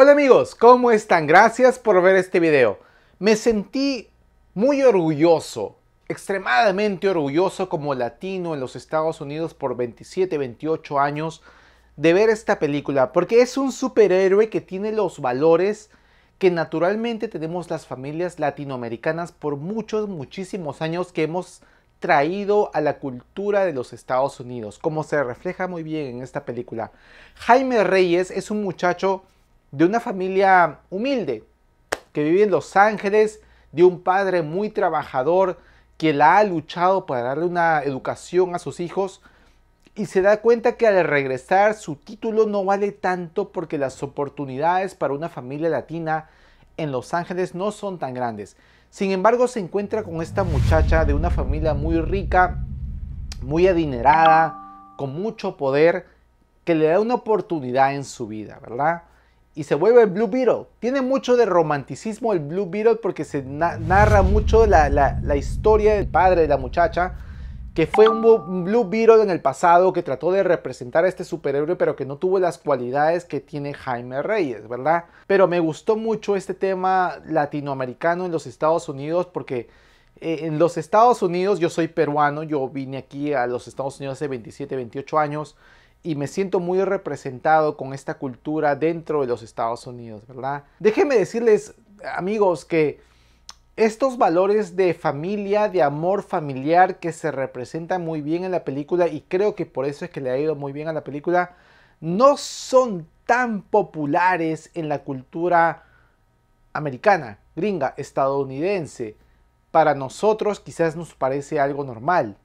Hola amigos, ¿cómo están? Gracias por ver este video. Me sentí muy orgulloso, extremadamente orgulloso como latino en los Estados Unidos por 27, 28 años de ver esta película, porque es un superhéroe que tiene los valores que naturalmente tenemos las familias latinoamericanas por muchos, muchísimos años que hemos traído a la cultura de los Estados Unidos, como se refleja muy bien en esta película. Jaime Reyes es un muchacho de una familia humilde que vive en Los Ángeles, de un padre muy trabajador que la ha luchado para darle una educación a sus hijos y se da cuenta que al regresar su título no vale tanto porque las oportunidades para una familia latina en Los Ángeles no son tan grandes. Sin embargo, se encuentra con esta muchacha de una familia muy rica, muy adinerada, con mucho poder, que le da una oportunidad en su vida, ¿verdad? y se vuelve el Blue Beetle. Tiene mucho de romanticismo el Blue Beetle porque se narra mucho la, historia del padre de la muchacha, que fue un Blue Beetle en el pasado que trató de representar a este superhéroe, pero que no tuvo las cualidades que tiene Jaime Reyes, ¿verdad? Pero me gustó mucho este tema latinoamericano en los Estados Unidos porque... Eh, en los Estados Unidos, yo soy peruano, yo vine aquí a los Estados Unidos hace 27, 28 años y me siento muy representado con esta cultura dentro de los Estados Unidos, ¿verdad? Déjenme decirles, amigos, que estos valores de familia, de amor familiar que se representan muy bien en la película y creo que por eso es que le ha ido muy bien a la película, no son tan populares en la cultura americana, gringa, estadounidense. Para nosotros quizás nos parece algo normal,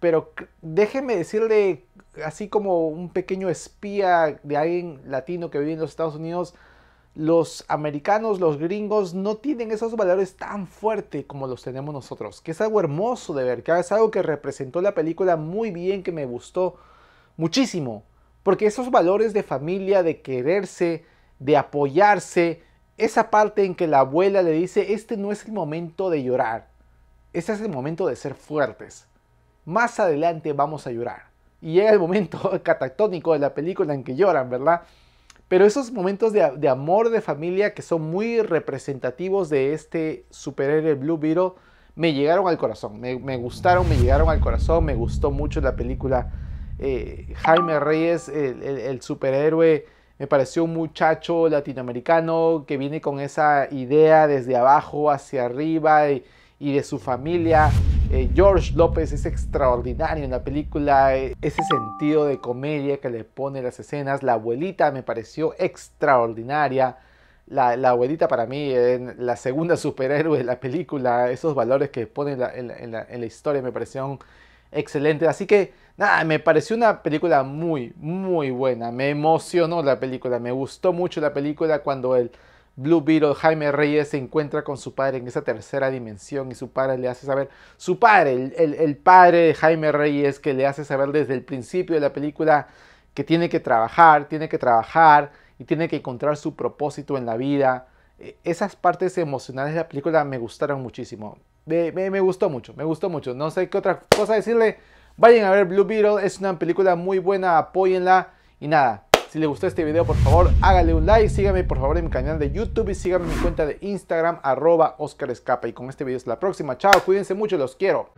pero déjeme decirle, así como un pequeño espía de alguien latino que vive en los Estados Unidos, los americanos, los gringos, no tienen esos valores tan fuertes como los tenemos nosotros, que es algo hermoso de ver, que es algo que representó la película muy bien, que me gustó muchísimo, porque esos valores de familia, de quererse, de apoyarse, esa parte en que la abuela le dice, este no es el momento de llorar, este es el momento de ser fuertes más adelante vamos a llorar. Y llega el momento catatónico de la película en que lloran, ¿verdad? Pero esos momentos de, amor de familia que son muy representativos de este superhéroe Blue Beetle me llegaron al corazón, me, gustaron, me llegaron al corazón, me gustó mucho la película. Eh, Jaime Reyes, el, superhéroe, me pareció un muchacho latinoamericano que viene con esa idea desde abajo hacia arriba y de su familia. Eh, George López es extraordinario en la película, eh, ese sentido de comedia que le pone las escenas. La abuelita me pareció extraordinaria. La, abuelita para mí es eh, la segunda superhéroe de la película. Esos valores que pone en la, historia me parecieron excelentes. Así que nada, me pareció una película muy, muy buena. Me emocionó la película, me gustó mucho la película cuando el Blue Beetle, Jaime Reyes, se encuentra con su padre en esa tercera dimensión y su padre le hace saber, su padre, el, padre de Jaime Reyes, que le hace saber desde el principio de la película que tiene que trabajar, tiene que trabajar y tiene que encontrar su propósito en la vida. E, esas partes emocionales de la película me gustaron muchísimo. me, me gustó mucho, me gustó mucho. No sé qué otra cosa decirle. Vayan a ver Blue Beetle, es una película muy buena, apóyenla y nada. Si les gustó este video, por favor, hágale un like, síganme por favor en mi canal de YouTube y síganme en mi cuenta de Instagram, arroba Oscar Escapa. Y con este video es la próxima. Chao, cuídense mucho, los quiero.